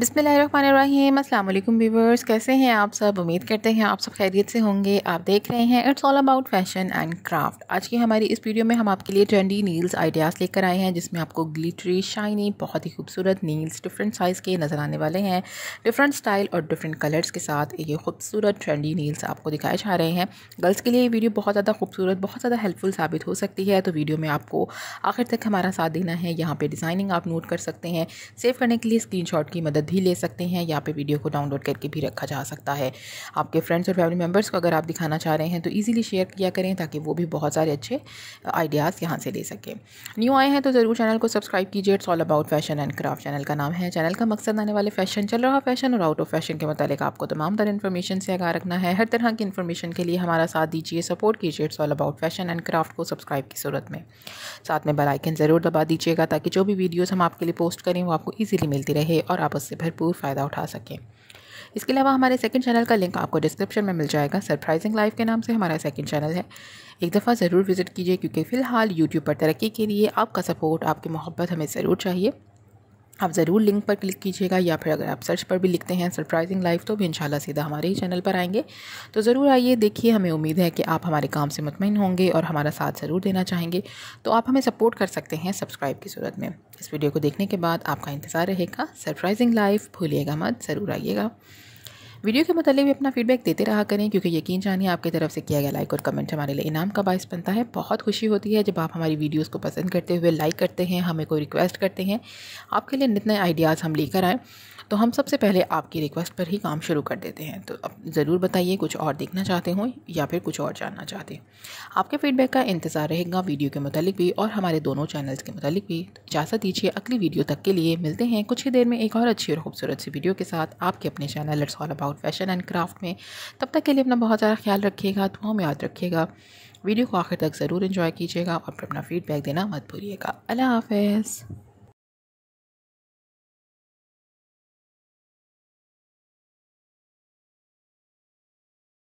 बिसमीम अल्लाम व्यूवर्स कैसे हैं आप सब उम्मीद करते हैं आप सब खैरियत से होंगे आप देख रहे हैं it's all about fashion and craft आज की हमारी इस वीडियो में हम आपके लिए ट्रेंडी नील्स आइडियाज़ लेकर आए हैं जिसमें आपको ग्लिटरी शाइनी बहुत ही खूबसूरत नील्स डिफरेंट साइज़ के नज़र आने वाले हैं डिफरेंट स्टाइल और डिफरेंट कलर्स के साथ ये खूबसूरत ट्रेंडी नील्स आपको दिखाए जा रहे हैं गर्ल्स के लिए ये वीडियो बहुत ज़्यादा खूबसूरत बहुत ज़्यादा हेल्पफुल साबित हो सकती है तो वीडियो में आपको आखिर तक हमारा साथ देना है यहाँ पर डिज़ाइनिंग आप नोट कर सकते हैं सेव करने के लिए स्क्रीन की मदद भी ले सकते हैं यहाँ पे वीडियो को डाउनलोड करके भी रखा जा सकता है आपके फ्रेंड्स और फैमिली मेम्बर्स को अगर आप दिखाना चाह रहे हैं तो ईजिली शेयर किया करें ताकि वो भी बहुत सारे अच्छे आइडियाज़ यहाँ से ले सकें न्यू आए हैं तो ज़रूर चैनल को सब्सक्राइब कीजिए it's all about fashion and craft channel का नाम है चैनल का मकसद आने वाले फैशन चल रहा फैशन और आउट ऑफ फैशन के मतलब आपको तमाम तरह इन्फॉर्मेशन से आगा रखना है हर तरह की इन्फॉर्मेशन के लिए हमारा साथ दीजिए सपोर्ट कीजिए it's all about fashion and craft को सब्सक्राइब की सूरत में साथ में बेल आइकन ज़रूर दबा दीजिएगा ताकि जो भी वीडियोस हम आपके लिए पोस्ट करें वो आपको इजीली मिलती रहे और आप उससे भरपूर फ़ायदा उठा सकें इसके अलावा हमारे सेकंड चैनल का लिंक आपको डिस्क्रिप्शन में मिल जाएगा सरप्राइजिंग लाइफ के नाम से हमारा सेकंड चैनल है एक दफ़ा ज़रूर विज़िट कीजिए क्योंकि फ़िलहाल यूट्यूब पर तरक्की के लिए आपका सपोर्ट आपकी मोहब्बत हमें ज़रूर चाहिए आप ज़रूर लिंक पर क्लिक कीजिएगा या फिर अगर आप सर्च पर भी लिखते हैं सरप्राइजिंग लाइफ तो भी इंशाल्लाह सीधा हमारे ही चैनल पर आएंगे तो ज़रूर आइए देखिए हमें उम्मीद है कि आप हमारे काम से मुतमिन होंगे और हमारा साथ ज़रूर देना चाहेंगे तो आप हमें सपोर्ट कर सकते हैं सब्सक्राइब की सूरत में इस वीडियो को देखने के बाद आपका इंतज़ार रहेगा सरप्राइजिंग लाइफ भूलिएगा मत ज़रूर आइएगा वीडियो के मतलब भी अपना फीडबैक देते रहा करें क्योंकि यकीन जानिए आपकी तरफ से किया गया लाइक और कमेंट हमारे लिए इनाम का बायस बनता है बहुत खुशी होती है जब आप हमारी वीडियोज़ को पसंद करते हुए लाइक करते हैं हमें कोई रिक्वेस्ट करते हैं आपके लिए नित नए आइडियाज़ हम लेकर आएँ तो हम सबसे पहले आपकी रिक्वेस्ट पर ही काम शुरू कर देते हैं तो अब ज़रूर बताइए कुछ और देखना चाहते हों या फिर कुछ और जानना चाहते हैं आपके फीडबैक का इंतज़ार रहेगा वीडियो के मतलब भी और हमारे दोनों चैनल्स के मतलब भी तो इजाज़त दीजिए अगली वीडियो तक के लिए मिलते हैं कुछ ही देर में एक और अच्छी और खूबसूरत सी वीडियो के साथ आपके अपने channel let's all about about fashion and craft में तब तक के लिए अपना बहुत ज़्यादा ख्याल रखिएगा दुआओं में याद रखिएगा वीडियो को आखिर तक ज़रूर इन्जॉय कीजिएगा और अपना फीडबैक देना मत भूलिएगा अल्लाह हाफ